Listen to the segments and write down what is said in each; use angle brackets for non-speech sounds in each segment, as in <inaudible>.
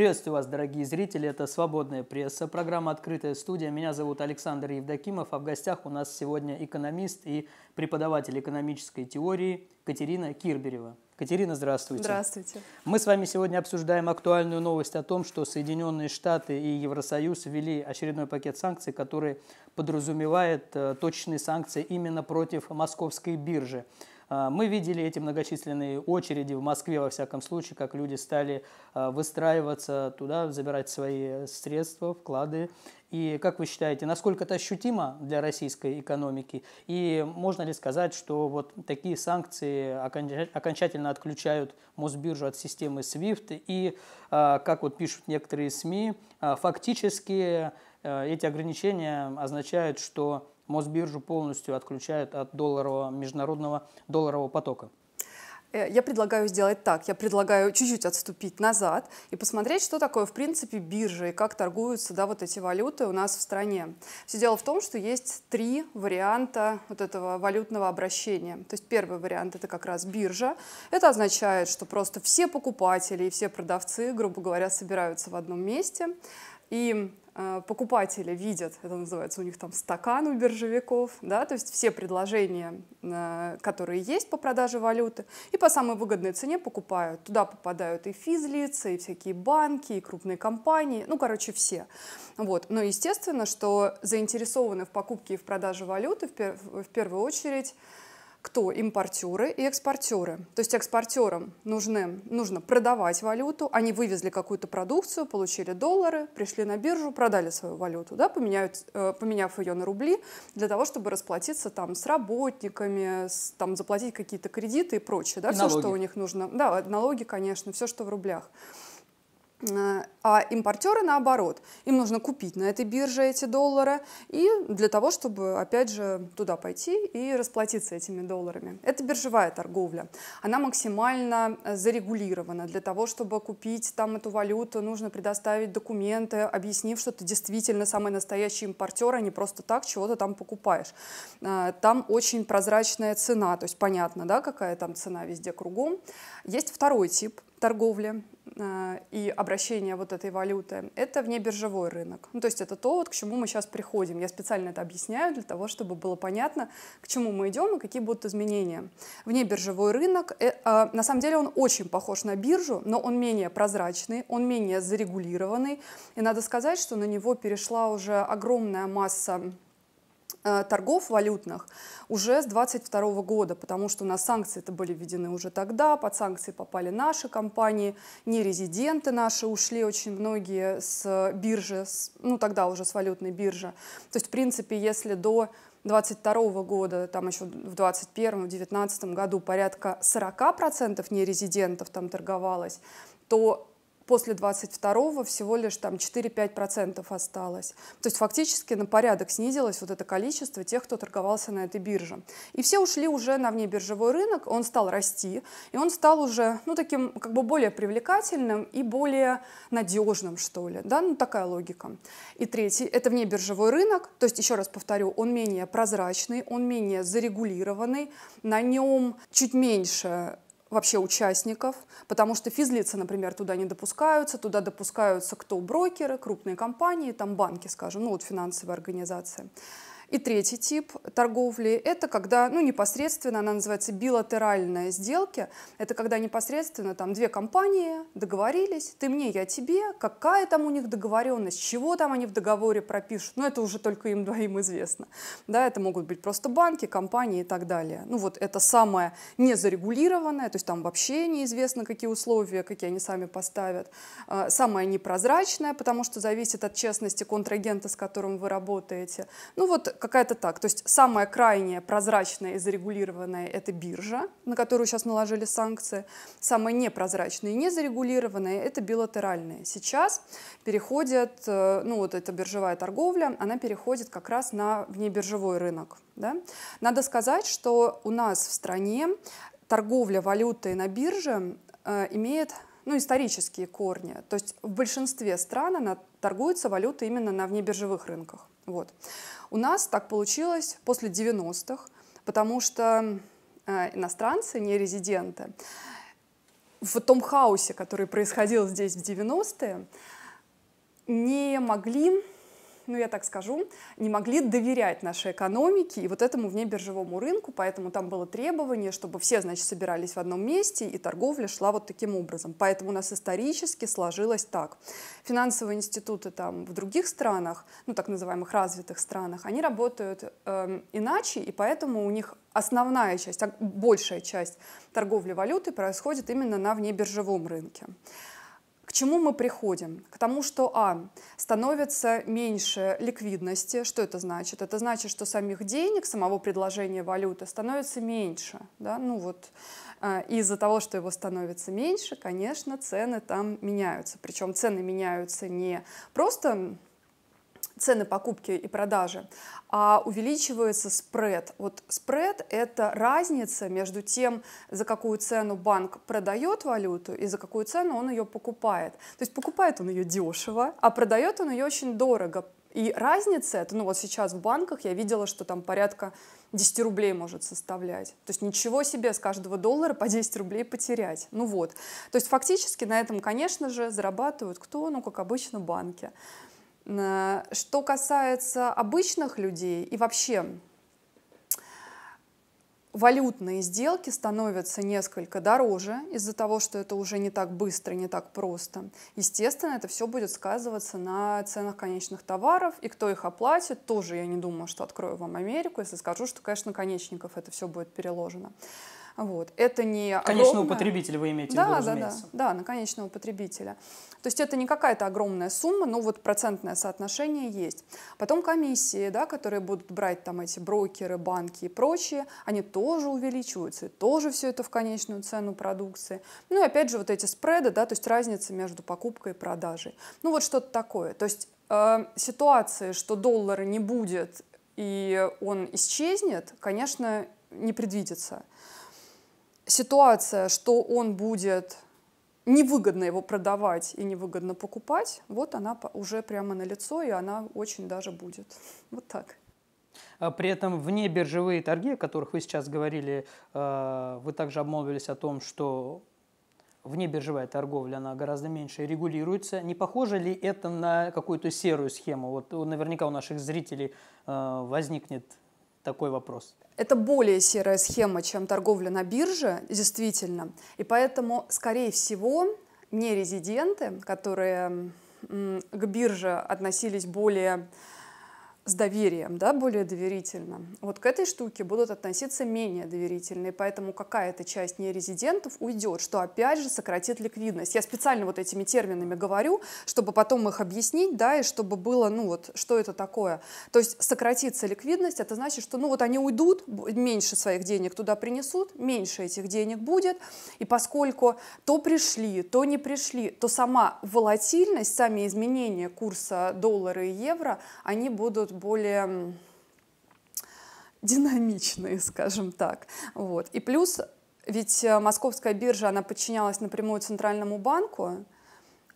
Приветствую вас, дорогие зрители, это «Свободная пресса», программа «Открытая студия». Меня зовут Александр Евдокимов, а в гостях у нас сегодня экономист и преподаватель экономической теории Катерина Кирберева. Катерина, здравствуйте. Здравствуйте. Мы с вами сегодня обсуждаем актуальную новость о том, что Соединенные Штаты и Евросоюз ввели очередной пакет санкций, который подразумевает э, точные санкции именно против московской биржи. А, мы видели эти многочисленные очереди в Москве, во всяком случае, как люди стали а, выстраиваться туда, забирать свои средства, вклады. И как вы считаете, насколько это ощутимо для российской экономики? И можно ли сказать, что вот такие санкции окончательно отключают Мосбиржу от системы SWIFT? И, а, как вот пишут некоторые СМИ, фактически эти ограничения означают, что Мосбиржу полностью отключают от долларового, международного долларового потока. Э, я предлагаю сделать так. Я предлагаю чуть-чуть отступить назад и посмотреть, что такое, в принципе, биржа и как торгуются да, вот эти валюты у нас в стране. Все дело в том, что есть три варианта вот этого валютного обращения. То есть первый вариант – это как раз биржа. Это означает, что просто все покупатели и все продавцы, грубо говоря, собираются в одном месте и Э, покупатели видят, это называется у них там стакан у биржевиков, да, то есть все предложения, э, которые есть по продаже валюты, и по самой выгодной цене покупают. Туда попадают и физлица, и всякие банки, и крупные компании, ну, короче, все. Вот. Но естественно, что заинтересованы в покупке и в продаже валюты в первую очередь кто импортеры и экспортеры. То есть экспортерам нужны, нужно продавать валюту, они вывезли какую-то продукцию, получили доллары, пришли на биржу, продали свою валюту, да, поменяют, э, поменяв ее на рубли, для того, чтобы расплатиться там с работниками, с, там, заплатить какие-то кредиты и прочее, да, и все, налоги. что у них нужно. Да, налоги, конечно, все, что в рублях. Э, а импортеры наоборот, им нужно купить на этой бирже эти доллары и для того, чтобы опять же туда пойти и расплатиться этими долларами. Это биржевая торговля. Она максимально э, зарегулирована. Для того, чтобы купить там эту валюту, нужно предоставить документы, объяснив, что ты действительно самый настоящий импортер, а не просто так чего-то там покупаешь. Э, там очень прозрачная цена, то есть понятно, да, какая там цена везде кругом. Есть второй тип торговли. Э, и обращение вот этой валюты, это внебиржевой рынок. Ну, то есть это то, вот, к чему мы сейчас приходим. Я специально это объясняю для того, чтобы было понятно, к чему мы идем и какие будут изменения. Внебиржевой рынок, э, э, на самом деле он очень похож на биржу, но он менее прозрачный, он менее зарегулированный. И надо сказать, что на него перешла уже огромная масса Э, торгов валютных уже с 22 года, потому что у нас санкции это были введены уже тогда, под санкции попали наши компании, нерезиденты наши ушли очень многие с биржи, с, ну тогда уже с валютной биржи. То есть, в принципе, если до 22 года, там еще в 21 в 19 году порядка 40% нерезидентов там торговалось, то после 22-го всего лишь там 4-5% осталось. То есть фактически на порядок снизилось вот это количество тех, кто торговался на этой бирже. И все ушли уже на внебиржевой рынок, он стал расти, и он стал уже, ну, таким как бы более привлекательным и более надежным, что ли, да, ну, такая логика. И третий, это внебиржевой рынок, то есть, еще раз повторю, он менее прозрачный, он менее зарегулированный, на нем чуть меньше вообще участников, потому что физлица, например, туда не допускаются, туда допускаются кто? Брокеры, крупные компании, там банки, скажем, ну вот финансовые организации. И третий тип торговли – это когда, ну, непосредственно, она называется билатеральная сделки. Это когда непосредственно там две компании договорились, ты мне, я тебе, какая там у них договоренность, чего там они в договоре пропишут, ну, это уже только им двоим известно. Да, это могут быть просто банки, компании и так далее. Ну, вот это самое незарегулированное, то есть там вообще неизвестно, какие условия, какие они сами поставят. А, самое непрозрачное, потому что зависит от честности контрагента, с которым вы работаете. Ну, вот какая-то так. То есть самая крайняя, прозрачная и зарегулированная — это биржа, на которую сейчас наложили санкции. Самая непрозрачная и незарегулированная — это билатеральные. Сейчас переходит, э, ну вот эта биржевая торговля, она переходит как раз на внебиржевой рынок. Да? Надо сказать, что у нас в стране торговля валютой на бирже э, имеет ну, исторические корни. То есть в большинстве стран она торгуется валюта именно на внебиржевых рынках. Вот. У нас так получилось после 90-х, потому что э, иностранцы, не резиденты, в том хаосе, который происходил здесь в 90-е, не могли ну я так скажу, не могли доверять нашей экономике и вот этому внебиржевому рынку, поэтому там было требование, чтобы все, значит, собирались в одном месте, и торговля шла вот таким образом. Поэтому у нас исторически сложилось так. Финансовые институты там в других странах, ну так называемых развитых странах, они работают э, иначе, и поэтому у них основная часть, а, большая часть торговли валюты происходит именно на внебиржевом рынке. К чему мы приходим? К тому, что а, становится меньше ликвидности. Что это значит? Это значит, что самих денег, самого предложения валюты становится меньше. Да? Ну вот, э, из-за того, что его становится меньше, конечно, цены там меняются. Причем цены меняются не просто цены покупки и продажи, а увеличивается спред. Вот спред – это разница между тем, за какую цену банк продает валюту и за какую цену он ее покупает. То есть покупает он ее дешево, а продает он ее очень дорого. И разница это, ну вот сейчас в банках я видела, что там порядка 10 рублей может составлять. То есть ничего себе с каждого доллара по 10 рублей потерять. Ну вот. То есть фактически на этом, конечно же, зарабатывают кто? Ну, как обычно, банки. Э, что касается обычных людей и вообще валютные сделки становятся несколько дороже из-за того, что это уже не так быстро, не так просто. Естественно, это все будет сказываться на ценах конечных товаров, и кто их оплатит, тоже я не думаю, что открою вам Америку, если скажу, что, конечно, конечников это все будет переложено. Вот. Это не огромное... Конечного потребителя вы имеете да, в виду, да, разумеется. Да, да, на конечного потребителя. То есть это не какая-то огромная сумма, но вот процентное соотношение есть. Потом комиссии, да, которые будут брать там эти брокеры, банки и прочие, они тоже увеличиваются, и тоже все это в конечную цену продукции. Ну и опять же вот эти спреды, да, то есть разница между покупкой и продажей. Ну вот что-то такое. То есть э, ситуации, что доллара не будет и он исчезнет, конечно, не предвидится ситуация, что он будет невыгодно его продавать и невыгодно покупать, вот она уже прямо на лицо, и она очень даже будет. Вот так. А при этом вне биржевые торги, о которых вы сейчас говорили, э, вы также обмолвились о том, что вне биржевая торговля, она гораздо меньше регулируется. Не похоже ли это на какую-то серую схему? Вот наверняка у наших зрителей э, возникнет такой вопрос. Это более серая схема, чем торговля на бирже, действительно. И поэтому, скорее всего, не резиденты, которые к бирже относились более с доверием, да, более доверительно. Вот к этой штуке будут относиться менее доверительно, и поэтому какая-то часть нерезидентов уйдет, что опять же сократит ликвидность. Я специально вот этими терминами говорю, чтобы потом их объяснить, да, и чтобы было, ну вот, что это такое. То есть сократится ликвидность, это значит, что, ну вот они уйдут, меньше своих денег туда принесут, меньше этих денег будет, и поскольку то пришли, то не пришли, то сама волатильность, сами изменения курса доллара и евро, они будут будут более динамичные, <laughs> скажем так. Вот. И плюс, ведь э, московская биржа, она подчинялась напрямую Центральному банку,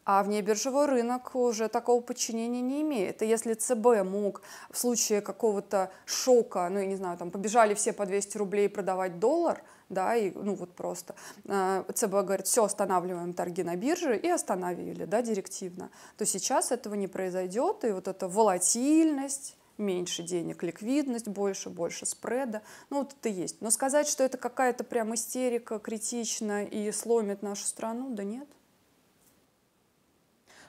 а внебиржевой рынок уже такого подчинения не имеет. И если ЦБ мог в случае какого-то шока, ну, я не знаю, там побежали все по 200 рублей продавать доллар – да, и, ну, вот просто. Э, ЦБ говорит, все, останавливаем торги на бирже, и остановили, да, директивно. То сейчас этого не произойдет, и вот эта волатильность, меньше денег, ликвидность больше, больше спреда. Ну, вот это есть. Но сказать, что это какая-то прям истерика критична и сломит нашу страну, да нет.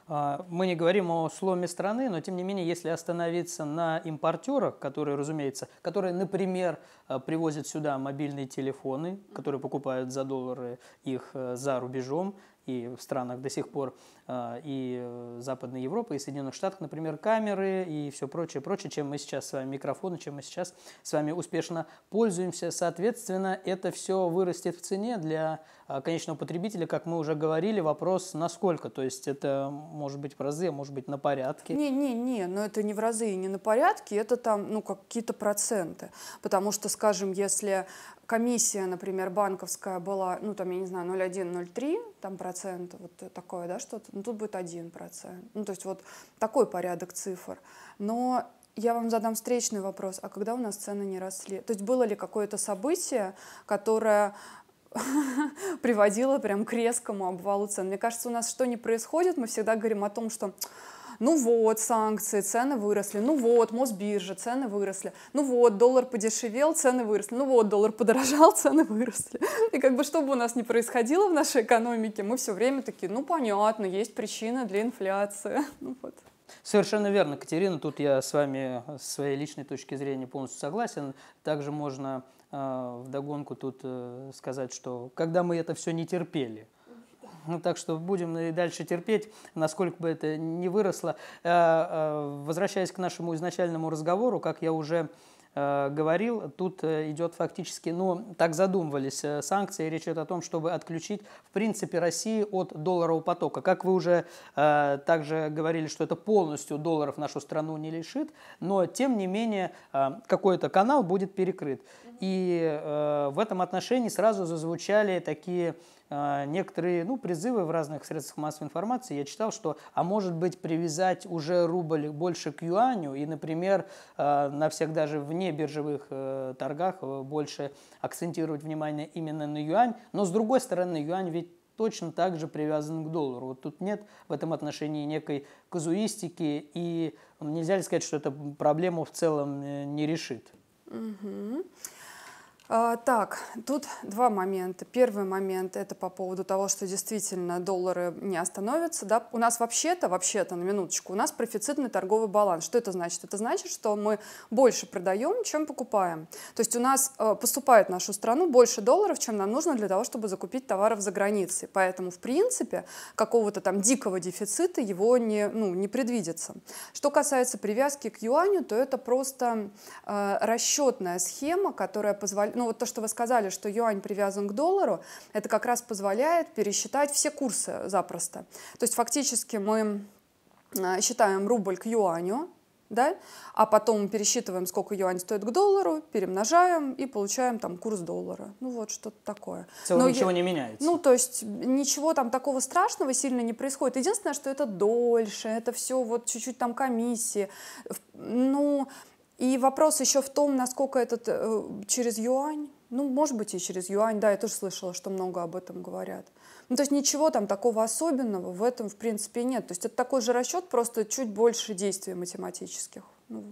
А, мы не говорим о сломе страны, но тем не менее, если остановиться на импортерах, которые, разумеется, которые, например, а, привозят сюда мобильные телефоны, которые покупают за доллары их э, за рубежом и в странах до сих пор, Э, и э, Западной Европы, и Соединенных Штатах, например, камеры и все прочее, прочее, чем мы сейчас с вами, микрофоны, чем мы сейчас с вами успешно пользуемся. Соответственно, это все вырастет в цене для э, конечного потребителя, как мы уже говорили, вопрос насколько, то есть это может быть в разы, может быть на порядке. Не-не-не, но это не в разы и не на порядке, это там ну какие-то проценты, потому что, скажем, если комиссия, например, банковская была, ну, там, я не знаю, 0,1-0,3, там, процент, вот такое, да, что-то, ну, тут будет 1%. Ну, то есть вот такой порядок цифр. Но я вам задам встречный вопрос, а когда у нас цены не росли? То есть было ли какое-то событие, которое <laughs> приводило прям к резкому обвалу цен? Мне кажется, у нас что не происходит, мы всегда говорим о том, что ну вот, санкции, цены выросли, ну вот, Мосбиржа, цены выросли, ну вот, доллар подешевел, цены выросли, ну вот, доллар подорожал, <laughs> цены выросли. И как бы что бы у нас ни происходило в нашей экономике, мы все время такие, ну понятно, есть причина для инфляции. <laughs> Ну, вот. Совершенно верно, Катерина, тут я с вами с своей личной точки зрения полностью согласен. Также можно э, в догонку тут э, сказать, что когда мы это все не терпели, ну, так что будем и дальше терпеть, насколько бы это ни выросло. Э, э, возвращаясь к нашему изначальному разговору, как я уже э, говорил, тут идет фактически, ну, так задумывались санкции, речь идет о том, чтобы отключить, в принципе, России от долларового потока. Как вы уже э, также говорили, что это полностью долларов нашу страну не лишит, но, тем не менее, э, какой-то канал будет перекрыт. И э, в этом отношении сразу зазвучали такие а, некоторые ну, призывы в разных средствах массовой информации. Я читал, что, а может быть, привязать уже рубль больше к юаню и, например, а, на всех даже вне биржевых э, торгах э, больше акцентировать внимание именно на юань. Но, с другой стороны, юань ведь точно так же привязан к доллару. Вот тут нет в этом отношении некой казуистики, и нельзя ли сказать, что эта проблема в целом э, не решит. Угу. А, так, тут два момента. Первый момент это по поводу того, что действительно доллары не остановятся. Да? У нас вообще-то, вообще-то, на минуточку, у нас профицитный торговый баланс. Что это значит? Это значит, что мы больше продаем, чем покупаем. То есть у нас э, поступает в нашу страну больше долларов, чем нам нужно для того, чтобы закупить товаров за границей. Поэтому, в принципе, какого-то там дикого дефицита его не, ну, не предвидится. Что касается привязки к юаню, то это просто э, расчетная схема, которая позволяет ну вот то, что вы сказали, что юань привязан к доллару, это как раз позволяет пересчитать все курсы запросто. То есть фактически мы а, считаем рубль к юаню, да, а потом пересчитываем, сколько юань стоит к доллару, перемножаем и получаем там курс доллара. Ну вот что-то такое. целом Но ничего я, не меняется. Ну то есть ничего там такого страшного сильно не происходит. Единственное, что это дольше, это все вот чуть-чуть там комиссии. Ну и вопрос еще в том, насколько этот э, через юань, ну, может быть, и через юань, да, я тоже слышала, что много об этом говорят. Ну, то есть ничего там такого особенного в этом, в принципе, нет. То есть это такой же расчет, просто чуть больше действий математических. Ну.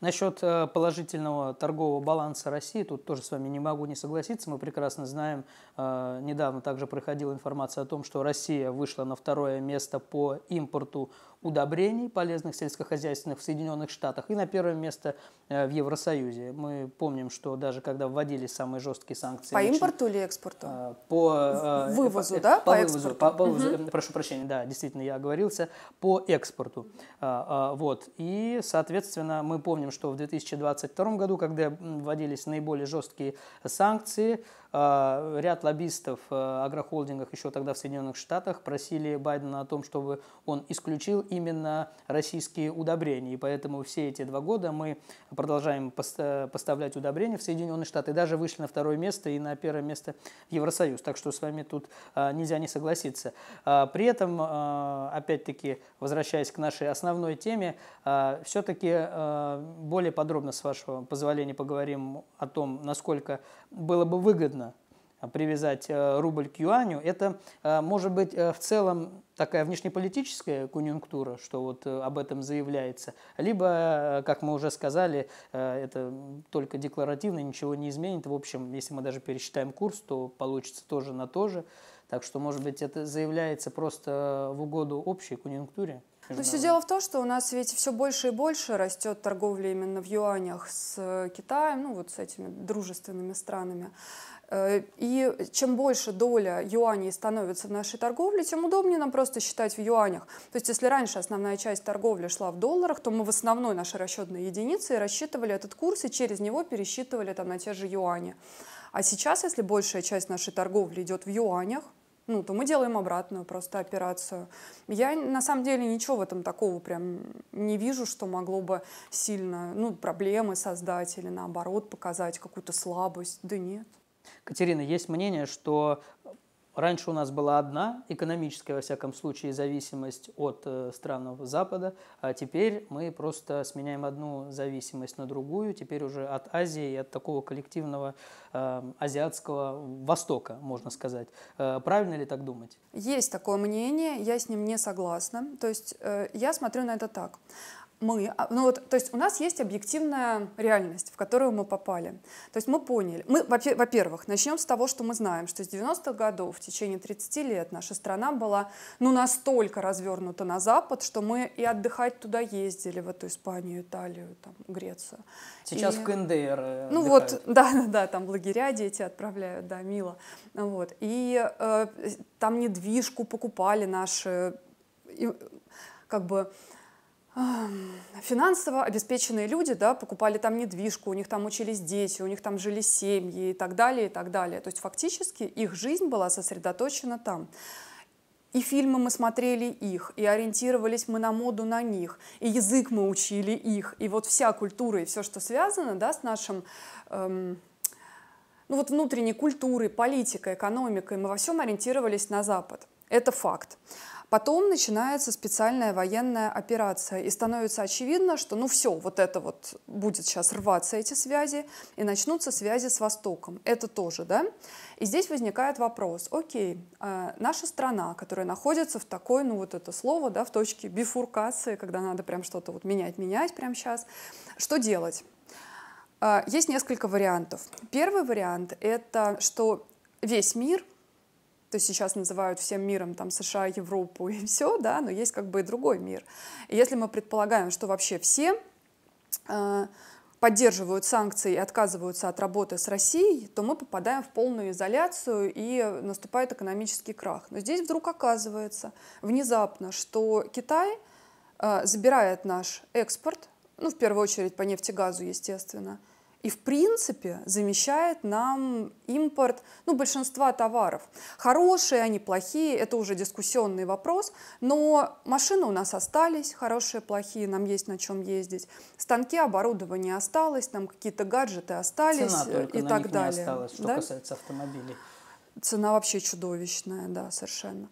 Насчет э, положительного торгового баланса России, тут тоже с вами не могу не согласиться. Мы прекрасно знаем, э, недавно также проходила информация о том, что Россия вышла на второе место по импорту удобрений полезных сельскохозяйственных в Соединенных Штатах и на первое место э, в Евросоюзе. Мы помним, что даже когда вводились самые жесткие санкции... По лично, импорту или экспорту? Э, э, по вывозу, да? По, вывозу, экспорту. По, по вывозу, угу. прошу прощения, да, действительно, я оговорился, по экспорту. Вот. И, соответственно, мы помним, что в 2022 году, когда вводились наиболее жесткие санкции, а, ряд лоббистов э, агрохолдингах еще тогда в Соединенных Штатах просили Байдена о том, чтобы он исключил именно российские удобрения. И поэтому все эти два года мы продолжаем э, поставлять удобрения в Соединенные Штаты. даже вышли на второе место и на первое место в Евросоюз. Так что с вами тут э, нельзя не согласиться. А, при этом, опять-таки, возвращаясь к нашей основной теме, все-таки более подробно, с вашего позволения, поговорим о том, насколько было бы выгодно а, привязать э, рубль к юаню, это э, может быть э, в целом такая внешнеполитическая конъюнктура, что вот об этом заявляется, либо, как мы уже сказали, это только декларативно, ничего не изменит. В общем, если мы даже пересчитаем курс, то получится тоже на то же. Так что, может быть, это заявляется просто в угоду общей конъюнктуре. Но ну, все дело в том, что у нас ведь все больше и больше растет торговля именно в юанях с Китаем, ну вот с этими дружественными странами. Э, и чем больше доля юаней становится в нашей торговле, тем удобнее нам просто считать в юанях. То есть если раньше основная часть торговли шла в долларах, то мы в основной наши расчетные единицы рассчитывали этот курс и через него пересчитывали там на те же юани. А сейчас, если большая часть нашей торговли идет в юанях, ну, то мы делаем обратную просто операцию. Я на самом деле ничего в этом такого прям не вижу, что могло бы сильно, ну, проблемы создать или наоборот показать какую-то слабость. Да нет. Катерина, есть мнение, что раньше у нас была одна экономическая, во всяком случае, зависимость от э, стран Запада, а теперь мы просто сменяем одну зависимость на другую, теперь уже от Азии и от такого коллективного э, азиатского Востока, можно сказать. Э, правильно ли так думать? Есть такое мнение, я с ним не согласна. То есть э, я смотрю на это так мы, а, ну вот, то есть у нас есть объективная реальность, в которую мы попали. То есть мы поняли, мы, во-первых, начнем с того, что мы знаем, что с 90-х годов в течение 30 лет наша страна была, ну, настолько развернута на Запад, что мы и отдыхать туда ездили, в эту Испанию, Италию, там, Грецию. Сейчас и, в КНДР Ну вот, <laughs> да-да-да, там лагеря дети отправляют, да, мило. Вот, и э, там недвижку покупали наши, и, как бы финансово обеспеченные люди, да, покупали там недвижку, у них там учились дети, у них там жили семьи и так далее, и так далее. То есть фактически их жизнь была сосредоточена там. И фильмы мы смотрели их, и ориентировались мы на моду на них, и язык мы учили их, и вот вся культура и все, что связано да, с нашим эм, ну вот внутренней культурой, политикой, экономикой, мы во всем ориентировались на Запад. Это факт. Потом начинается специальная военная операция, и становится очевидно, что ну все, вот это вот будет сейчас рваться эти связи, и начнутся связи с Востоком. Это тоже, да? И здесь возникает вопрос, окей, а наша страна, которая находится в такой, ну вот это слово, да, в точке бифуркации, когда надо прям что-то вот менять, менять прямо сейчас, что делать? А, есть несколько вариантов. Первый вариант — это что весь мир — то сейчас называют всем миром там США, Европу и <laughs> все, да, но есть как бы и другой мир. И если мы предполагаем, что вообще все э, поддерживают санкции и отказываются от работы с Россией, то мы попадаем в полную изоляцию и наступает экономический крах. Но здесь вдруг оказывается внезапно, что Китай э, забирает наш экспорт, ну, в первую очередь по нефтегазу, естественно, и, в принципе, замещает нам импорт ну, большинства товаров. Хорошие они, плохие, это уже дискуссионный вопрос, но машины у нас остались, хорошие, плохие, нам есть на чем ездить. Станки, оборудование осталось, там какие-то гаджеты остались Цена только и на так них далее. Не осталось, что да? касается автомобилей. Цена вообще чудовищная, да, совершенно.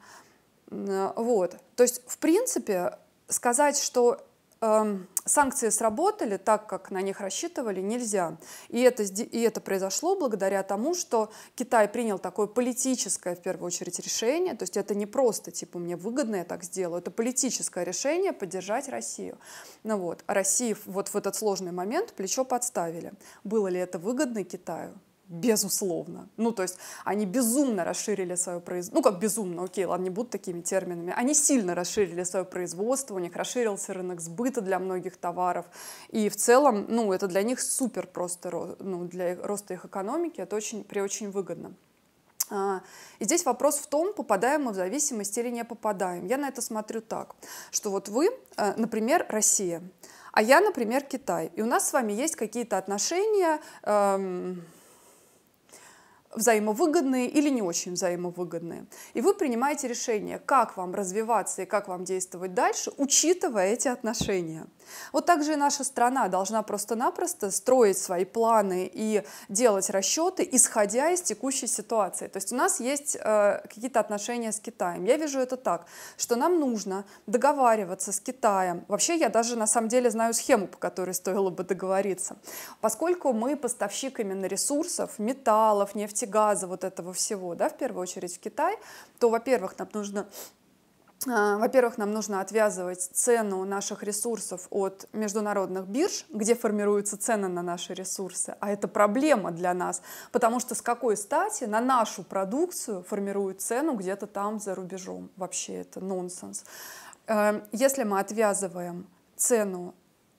Вот. То есть, в принципе, сказать, что Эм, санкции сработали так, как на них рассчитывали, нельзя. И это, и это произошло благодаря тому, что Китай принял такое политическое, в первую очередь, решение. То есть это не просто, типа, мне выгодно я так сделаю. Это политическое решение поддержать Россию. Ну вот, а вот в этот сложный момент плечо подставили. Было ли это выгодно Китаю? безусловно. Ну, то есть они безумно расширили свое производство. Ну, как безумно, окей, ладно, не будут такими терминами. Они сильно расширили свое производство, у них расширился рынок сбыта для многих товаров. И в целом, ну, это для них супер просто, ну, для роста их экономики, это очень, при очень выгодно. А, и здесь вопрос в том, попадаем мы в зависимость или не попадаем. Я на это смотрю так, что вот вы, э, например, Россия, а я, например, Китай, и у нас с вами есть какие-то отношения, эм взаимовыгодные или не очень взаимовыгодные. И вы принимаете решение, как вам развиваться и как вам действовать дальше, учитывая эти отношения. Вот так же и наша страна должна просто-напросто строить свои планы и делать расчеты, исходя из текущей ситуации. То есть у нас есть э, какие-то отношения с Китаем. Я вижу это так, что нам нужно договариваться с Китаем. Вообще я даже на самом деле знаю схему, по которой стоило бы договориться. Поскольку мы поставщик именно ресурсов, металлов, нефтегаза, вот этого всего, да, в первую очередь в Китай, то, во-первых, нам нужно а, во-первых, нам нужно отвязывать цену наших ресурсов от международных бирж, где формируются цены на наши ресурсы. А это проблема для нас, потому что с какой стати на нашу продукцию формируют цену где-то там за рубежом? Вообще это нонсенс. Э, если мы отвязываем цену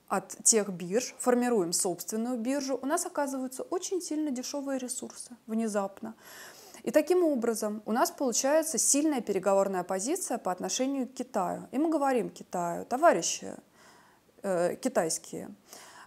от тех бирж, формируем собственную биржу, у нас оказываются очень сильно дешевые ресурсы внезапно. И таким образом у нас получается сильная переговорная позиция по отношению к Китаю. И мы говорим Китаю, товарищи э, китайские,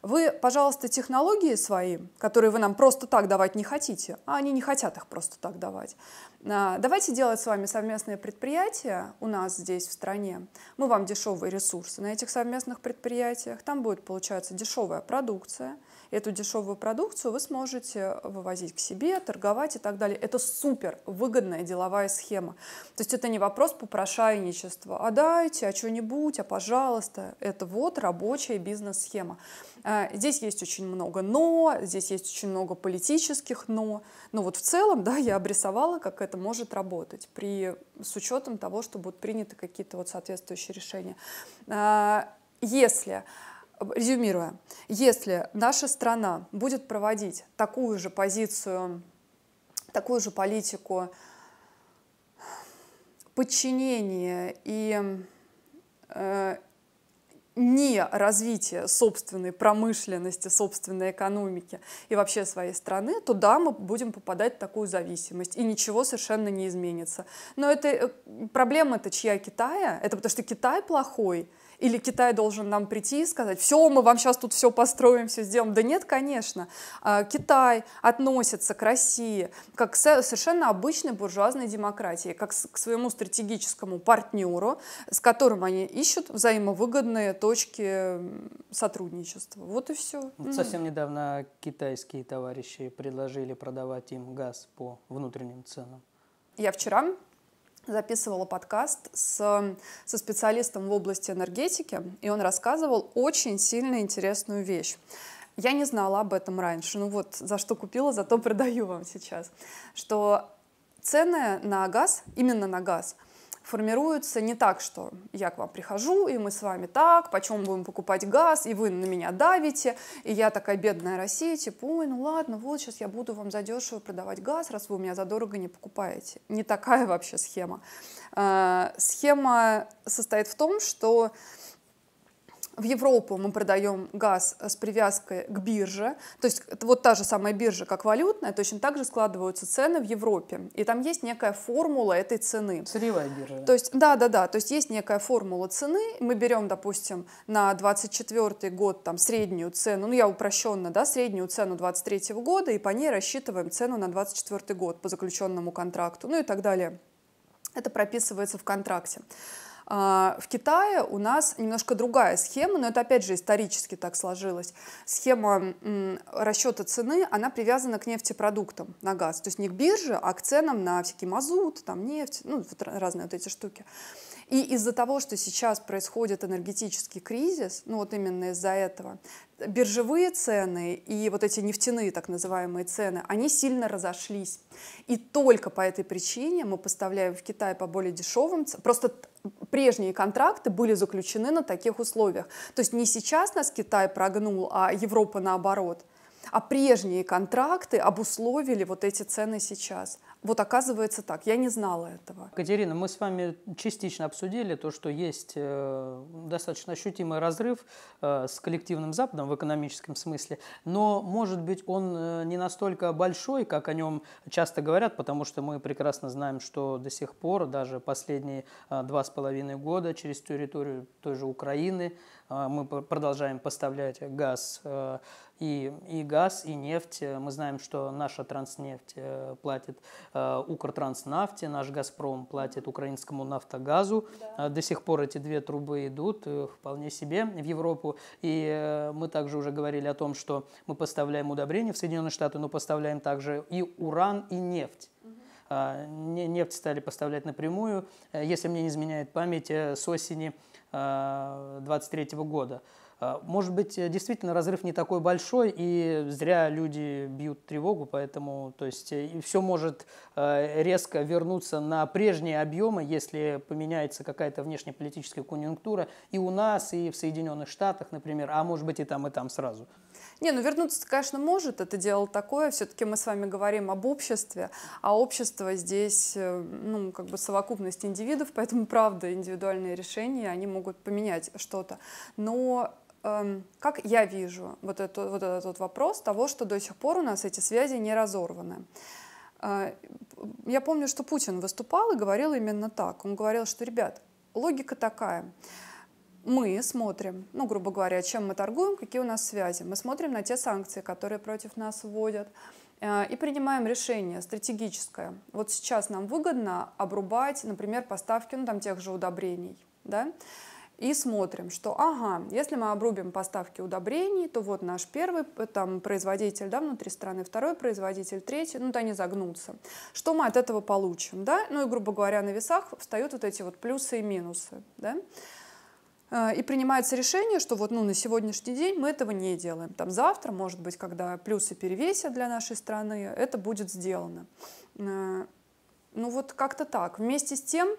вы, пожалуйста, технологии свои, которые вы нам просто так давать не хотите, а они не хотят их просто так давать, а, давайте делать с вами совместные предприятия у нас здесь в стране. Мы вам дешевые ресурсы на этих совместных предприятиях. Там будет, получаться дешевая продукция – эту дешевую продукцию вы сможете вывозить к себе, торговать и так далее. Это супер выгодная деловая схема. То есть это не вопрос попрошайничества, а дайте, а что-нибудь, а пожалуйста. Это вот рабочая бизнес-схема. А, здесь есть очень много «но», здесь есть очень много политических «но». Но вот в целом, да, я обрисовала, как это может работать при, с учетом того, что будут приняты какие-то вот соответствующие решения. А, если Резюмируя, если наша страна будет проводить такую же позицию, такую же политику подчинения и э, не развития собственной промышленности, собственной экономики и вообще своей страны, то да, мы будем попадать в такую зависимость, и ничего совершенно не изменится. Но это э, проблема-то чья Китая? Это потому что Китай плохой – или Китай должен нам прийти и сказать, все, мы вам сейчас тут все построим, все сделаем. Да нет, конечно. А, Китай относится к России как к совершенно обычной буржуазной демократии, как к своему стратегическому партнеру, с которым они ищут взаимовыгодные точки сотрудничества. Вот и все. Совсем недавно китайские товарищи предложили продавать им газ по внутренним ценам. Я вчера записывала подкаст с, со специалистом в области энергетики, и он рассказывал очень сильно интересную вещь. Я не знала об этом раньше, ну вот за что купила, зато <laughs> продаю вам сейчас, что цены на газ, именно на газ, формируются не так, что я к вам прихожу, и мы с вами так, почем будем покупать газ, и вы на меня давите, и я такая бедная Россия, типа, ой, ну ладно, вот сейчас я буду вам задешево продавать газ, раз вы у меня задорого не покупаете. Не такая вообще схема. Э, схема состоит в том, что в Европу мы продаем газ э, с привязкой к бирже, то есть вот та же самая биржа, как валютная, точно так же складываются цены в Европе. И там есть некая формула этой цены. Сырьевая биржа. То есть, да, да, да, то есть есть некая формула цены. Мы берем, допустим, на 24 год там среднюю цену, ну я упрощенно, да, среднюю цену 23 года и по ней рассчитываем цену на 24 год по заключенному контракту, ну и так далее. Это прописывается в контракте. А, в Китае у нас немножко другая схема, но это опять же исторически так сложилось. Схема расчета цены, она привязана к нефтепродуктам, на газ. То есть не к бирже, а к ценам на всякий мазут, там нефть, ну вот разные вот эти штуки. И из-за того, что сейчас происходит энергетический кризис, ну вот именно из-за этого, биржевые цены и вот эти нефтяные так называемые цены, они сильно разошлись. И только по этой причине мы поставляем в Китай по более дешевым ценам. Просто прежние контракты были заключены на таких условиях. То есть не сейчас нас Китай прогнул, а Европа наоборот. А прежние контракты обусловили вот эти цены сейчас. Вот оказывается так, я не знала этого. Катерина, мы с вами частично обсудили то, что есть э, достаточно ощутимый разрыв э, с коллективным Западом в экономическом смысле, но, может быть, он э, не настолько большой, как о нем часто говорят, потому что мы прекрасно знаем, что до сих пор, даже последние два с половиной года через территорию той же Украины мы продолжаем поставлять газ и, и газ, и нефть. Мы знаем, что наша транснефть платит Э, Укртранснафте, наш Газпром платит украинскому нафтогазу. Да. Э, до сих пор эти две трубы идут э, вполне себе в Европу. И мы также уже говорили о том, что мы поставляем удобрения в Соединенные Штаты, но поставляем также и уран, и нефть. Нефть стали поставлять напрямую, если мне не изменяет память, с осени 2023 года. А, может быть, э, действительно разрыв не такой большой, и зря люди бьют тревогу, поэтому то есть, э, все может э, резко вернуться на прежние объемы, если поменяется какая-то внешнеполитическая конъюнктура и у нас, и в Соединенных Штатах, например, а может быть и там, и там сразу. Не, ну вернуться, конечно, может, это дело такое. Все-таки мы с вами говорим об обществе, а общество здесь, ну, как бы совокупность индивидов, поэтому, правда, индивидуальные решения, они могут поменять что-то. Но Эм, как я вижу вот, это, вот этот вот вопрос того, что до сих пор у нас эти связи не разорваны. Э, я помню, что Путин выступал и говорил именно так. Он говорил, что, ребят, логика такая. Мы смотрим, ну, грубо говоря, чем мы торгуем, какие у нас связи. Мы смотрим на те санкции, которые против нас вводят, э, и принимаем решение стратегическое. Вот сейчас нам выгодно обрубать, например, поставки ну, там, тех же удобрений. Да? и смотрим, что, ага, если мы обрубим поставки удобрений, то вот наш первый э, там, производитель да, внутри страны, второй производитель, третий, ну, да, не загнутся. Что мы от этого получим, да? Ну, и, грубо говоря, на весах встают вот эти вот плюсы и минусы, да? Э, и принимается решение, что вот ну, на сегодняшний день мы этого не делаем. Там завтра, может быть, когда плюсы перевесят для нашей страны, это будет сделано. Э, ну вот как-то так. Вместе с тем,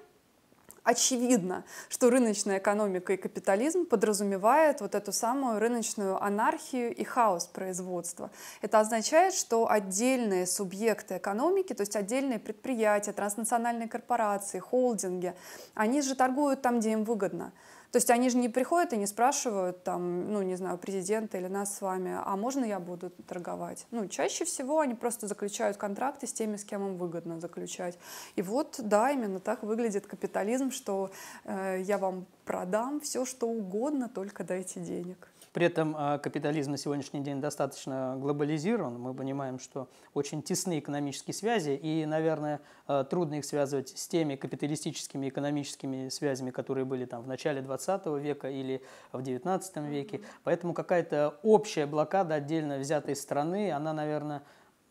очевидно, что рыночная экономика и капитализм подразумевает вот эту самую рыночную анархию и хаос производства. Это означает, что отдельные субъекты экономики, то есть отдельные предприятия, транснациональные корпорации, холдинги, они же торгуют там, где им выгодно. То есть они же не приходят и не спрашивают, там, ну, не знаю, президента или нас с вами, а можно я буду торговать? Ну, чаще всего они просто заключают контракты с теми, с кем им выгодно заключать. И вот, да, именно так выглядит капитализм, что э, я вам продам все, что угодно, только дайте денег. При этом а, капитализм на сегодняшний день достаточно глобализирован. Мы понимаем, что очень тесны экономические связи, и, наверное, а, трудно их связывать с теми капиталистическими экономическими связями, которые были там в начале 20 века или в 19 веке. Поэтому какая-то общая блокада отдельно взятой страны, она, наверное,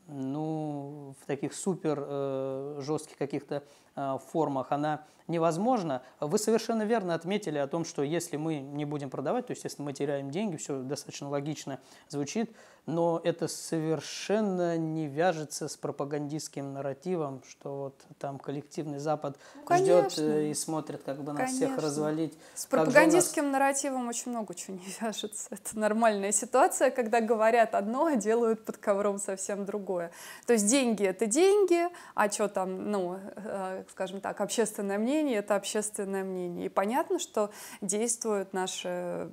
ну, в таких супер э, жестких каких-то Э, формах, она невозможна. Вы совершенно верно отметили о том, что если мы не будем продавать, то, естественно, мы теряем деньги, все достаточно логично звучит, но это совершенно не вяжется с пропагандистским нарративом, что вот там коллективный Запад ну, ждет э, и смотрит, как бы нас конечно. всех развалить. С пропагандистским нас... нарративом очень много чего не <laughs> вяжется. Это нормальная ситуация, когда говорят одно, а делают под ковром совсем другое. То есть деньги — это деньги, а что там, ну, э, так скажем так, общественное мнение — это общественное мнение. И понятно, что действуют наши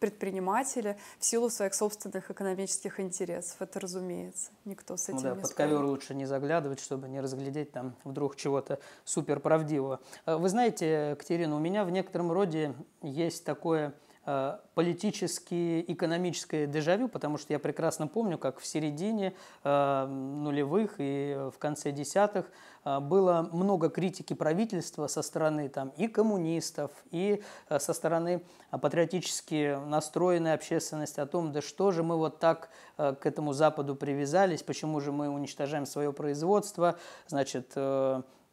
предприниматели в силу своих собственных экономических интересов. Это разумеется. Никто с ну этим ну да, не под спорит. ковер лучше не заглядывать, чтобы не разглядеть там вдруг чего-то супер правдивого. Э, вы знаете, Катерина, у меня в некотором роде есть такое Э, политические, экономическое дежавю, потому что я прекрасно помню, как в середине э, нулевых и в конце десятых э, было много критики правительства со стороны там, и коммунистов, и со стороны патриотически настроенной общественности о том, да что же мы вот так к этому Западу привязались, почему же мы уничтожаем свое производство, значит,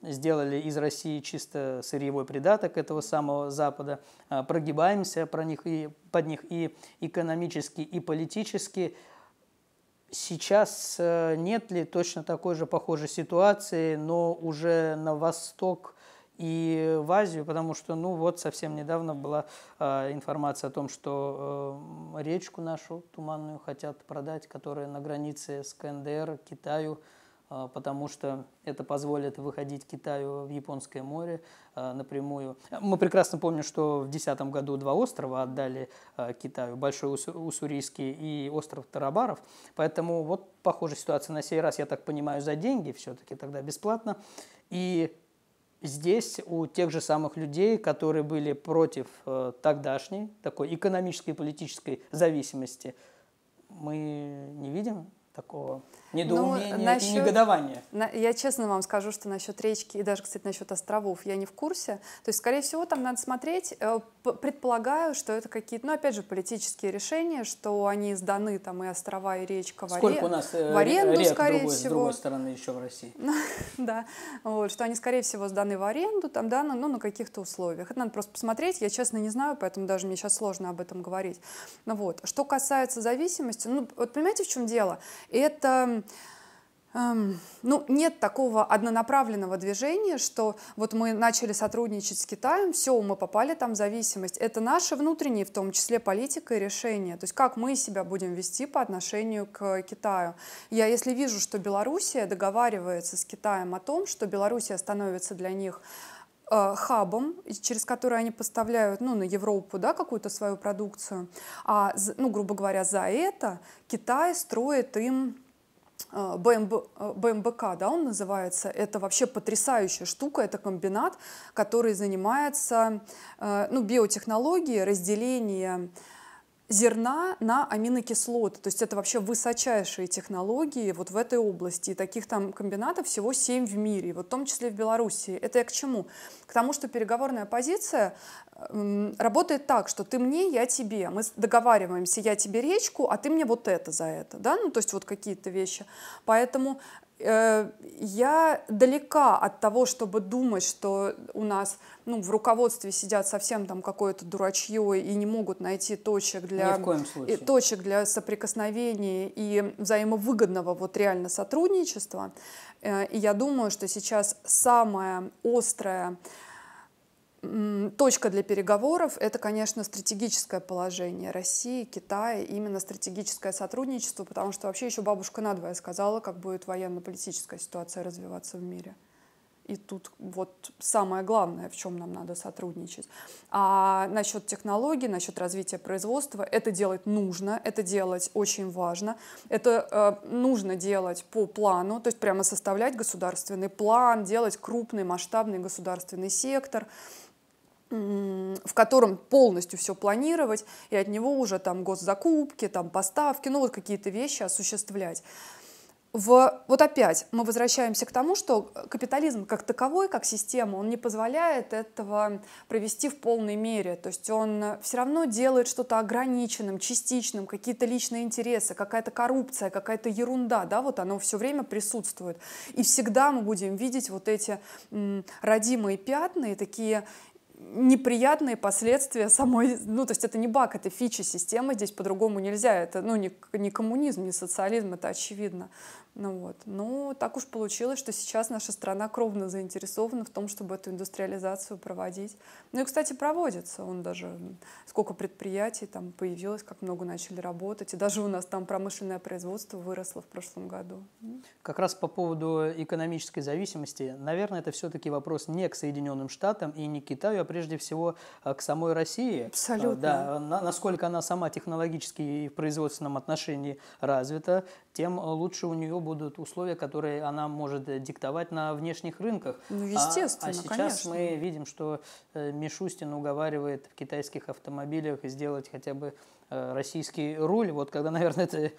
сделали из России чисто сырьевой придаток этого самого Запада, а, прогибаемся про них и, под них и экономически, и политически. Сейчас э, нет ли точно такой же похожей ситуации, но уже на восток и в Азию, потому что, ну вот, совсем недавно была а, информация о том, что э, речку нашу туманную хотят продать, которая на границе с КНДР, Китаю, а, потому что это позволит выходить Китаю в Японское море а, напрямую. Мы прекрасно помним, что в 2010 году два острова отдали а, Китаю, Большой Уссурийский и остров Тарабаров, поэтому вот похожая ситуация на сей раз, я так понимаю, за деньги, все-таки тогда бесплатно, и здесь у тех же самых людей, которые были против э, тогдашней такой экономической и политической зависимости, мы не видим такого недоумение ну, насчет, и негодование. На, я честно вам скажу, что насчет речки и даже, кстати, насчет островов я не в курсе. То есть, скорее всего, там надо смотреть. Э, предполагаю, что это какие-то, ну, опять же, политические решения, что они сданы, там, и острова, и речка в, Сколько аре... у нас, э, в аренду, рек, скорее другой, всего. с другой стороны, еще в России. <laughs> да, вот, что они, скорее всего, сданы в аренду, там, да, ну, ну, на каких-то условиях. Это надо просто посмотреть. Я, честно, не знаю, поэтому даже мне сейчас сложно об этом говорить. Ну, вот. Что касается зависимости, ну, вот понимаете, в чем дело? Это эм, ну, нет такого однонаправленного движения, что вот мы начали сотрудничать с Китаем, все, мы попали там в зависимость. Это наши внутренние, в том числе политика и решения. То есть как мы себя будем вести по отношению к Китаю. Я если вижу, что Белоруссия договаривается с Китаем о том, что Белоруссия становится для них э, хабом, через который они поставляют ну, на Европу да, какую-то свою продукцию. А, ну, грубо говоря, за это Китай строит им а, БМБ, а, БМБК, да, он называется, это вообще потрясающая штука, это комбинат, который занимается а, ну, биотехнологией разделения зерна на аминокислоты. То есть это вообще высочайшие технологии вот в этой области. И таких там комбинатов всего 7 в мире, вот в том числе в Белоруссии. Это я к чему? К тому, что переговорная позиция эм, работает так, что ты мне, я тебе. Мы договариваемся, я тебе речку, а ты мне вот это за это. Да? Ну, то есть вот какие-то вещи. Поэтому Э, я далека от того, чтобы думать, что у нас ну, в руководстве сидят совсем там какое-то дурачье и не могут найти точек для, и, точек для соприкосновения и взаимовыгодного вот реально сотрудничества. Э, и я думаю, что сейчас самое острое Точка для переговоров – это, конечно, стратегическое положение России, Китая, именно стратегическое сотрудничество, потому что вообще еще бабушка надвое сказала, как будет военно-политическая ситуация развиваться в мире. И тут вот самое главное, в чем нам надо сотрудничать. А насчет технологий, насчет развития производства, это делать нужно, это делать очень важно. Это э, нужно делать по плану, то есть прямо составлять государственный план, делать крупный масштабный государственный сектор – в котором полностью все планировать, и от него уже там госзакупки, там поставки, ну вот какие-то вещи осуществлять. В, вот опять мы возвращаемся к тому, что капитализм как таковой, как система, он не позволяет этого провести в полной мере. То есть он все равно делает что-то ограниченным, частичным, какие-то личные интересы, какая-то коррупция, какая-то ерунда, да, вот оно все время присутствует. И всегда мы будем видеть вот эти м, родимые пятна и такие неприятные последствия самой, ну, то есть это не баг, это фича системы, здесь по-другому нельзя, это, ну, не, не коммунизм, не социализм, это очевидно. Ну вот. Ну, так уж получилось, что сейчас наша страна кровно заинтересована в том, чтобы эту индустриализацию проводить. Ну и, кстати, проводится. Он даже сколько предприятий там появилось, как много начали работать. И даже у нас там промышленное производство выросло в прошлом году. Как раз по поводу экономической зависимости, наверное, это все-таки вопрос не к Соединенным Штатам и не к Китаю, а прежде всего э, к самой России. Э, Абсолютно. Да, насколько она сама технологически и в производственном отношении развита, тем э, лучше у нее будут условия, которые она может э, диктовать на внешних рынках. Ну, а, естественно, А, а сейчас конечно. мы видим, что э, Мишустин уговаривает в китайских автомобилях сделать хотя бы Э, российский руль. Вот когда, <laughs> наверное, эта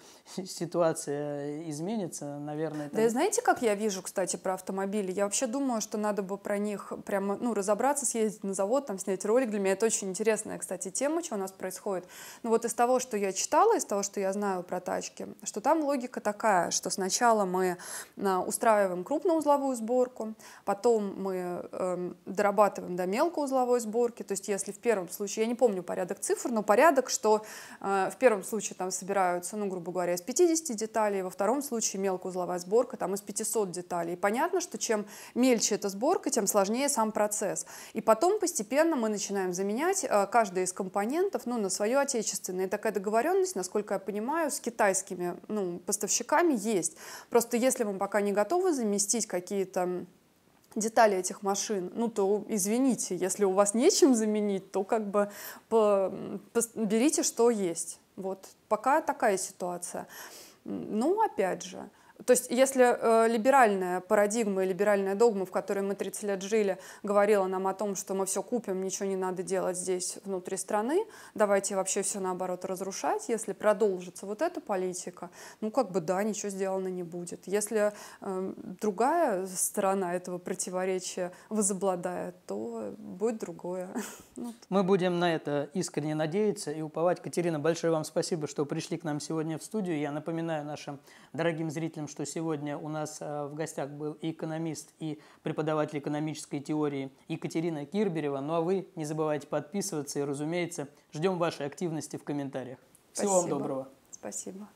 ситуация изменится, наверное... Там... Да знаете, как я вижу, кстати, про автомобили? Я вообще думаю, что надо бы про них прямо, ну, разобраться, съездить на завод, там, снять ролик. Для меня это очень интересная, кстати, тема, что у нас происходит. Но ну, вот из того, что я читала, из того, что я знаю про тачки, что там логика такая, что сначала мы а, устраиваем крупноузловую сборку, потом мы э, дорабатываем до мелкоузловой сборки. То есть если в первом случае, я не помню порядок цифр, но порядок, что Э, в первом случае там собираются, ну, грубо говоря, из 50 деталей, во втором случае мелкоузловая сборка там из 500 деталей. И понятно, что чем мельче эта сборка, тем сложнее сам процесс. И потом постепенно мы начинаем заменять э, каждый из компонентов, ну, на свое отечественное. И такая договоренность, насколько я понимаю, с китайскими, ну, поставщиками есть. Просто если мы пока не готовы заместить какие-то детали этих машин, ну то извините, если у вас нечем заменить, то как бы по, по, берите, что есть. Вот пока такая ситуация. Ну, опять же, то есть, если э, либеральная парадигма и либеральная догма, в которой мы 30 лет жили, говорила нам о том, что мы все купим, ничего не надо делать здесь, внутри страны, давайте вообще все наоборот разрушать, если продолжится вот эта политика, ну как бы да, ничего сделано не будет. Если э, другая сторона этого противоречия возобладает, то будет другое. <laughs> Ну, мы будем на это искренне надеяться и уповать. Катерина, большое вам спасибо, что пришли к нам сегодня в студию. Я напоминаю нашим дорогим зрителям, что сегодня у нас э, в гостях был и экономист, и преподаватель экономической теории Екатерина Кирберева. Ну а вы не забывайте подписываться и, разумеется, ждем вашей активности в комментариях. Всего вам доброго. Спасибо.